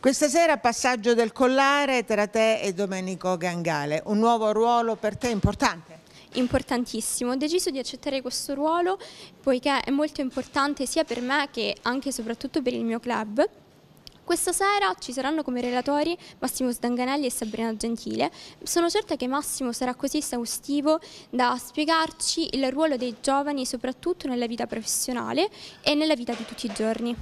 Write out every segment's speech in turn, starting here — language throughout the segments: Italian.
Questa sera passaggio del collare tra te e Domenico Gangale, un nuovo ruolo per te importante? Importantissimo, ho deciso di accettare questo ruolo poiché è molto importante sia per me che anche e soprattutto per il mio club. Questa sera ci saranno come relatori Massimo Sdanganelli e Sabrina Gentile. Sono certa che Massimo sarà così esaustivo da spiegarci il ruolo dei giovani soprattutto nella vita professionale e nella vita di tutti i giorni.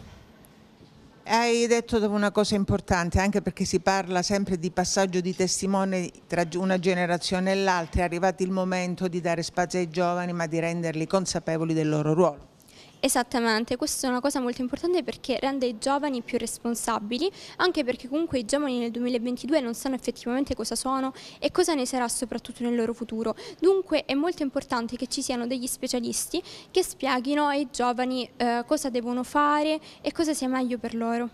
Hai detto una cosa importante, anche perché si parla sempre di passaggio di testimone tra una generazione e l'altra, è arrivato il momento di dare spazio ai giovani ma di renderli consapevoli del loro ruolo. Esattamente, questa è una cosa molto importante perché rende i giovani più responsabili, anche perché comunque i giovani nel 2022 non sanno effettivamente cosa sono e cosa ne sarà soprattutto nel loro futuro. Dunque è molto importante che ci siano degli specialisti che spieghino ai giovani eh, cosa devono fare e cosa sia meglio per loro.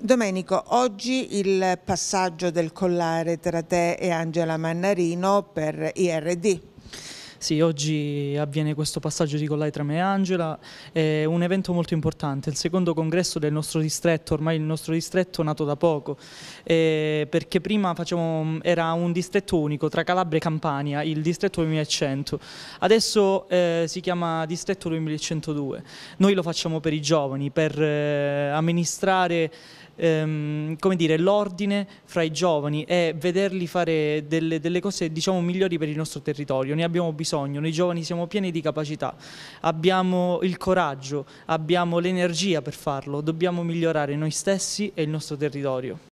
Domenico, oggi il passaggio del collare tra te e Angela Mannarino per IRD. Sì, oggi avviene questo passaggio di collai tra me e Angela, è un evento molto importante, il secondo congresso del nostro distretto, ormai il nostro distretto nato da poco, eh, perché prima facciamo, era un distretto unico tra Calabria e Campania, il distretto 2100, adesso eh, si chiama distretto 2102, noi lo facciamo per i giovani, per eh, amministrare ehm, come dire, l'ordine fra i giovani e vederli fare delle, delle, cose diciamo migliori per il nostro territorio. Ne abbiamo bisogno, noi giovani siamo pieni di capacità, abbiamo il coraggio, abbiamo l'energia per farlo, dobbiamo migliorare noi stessi e il nostro territorio.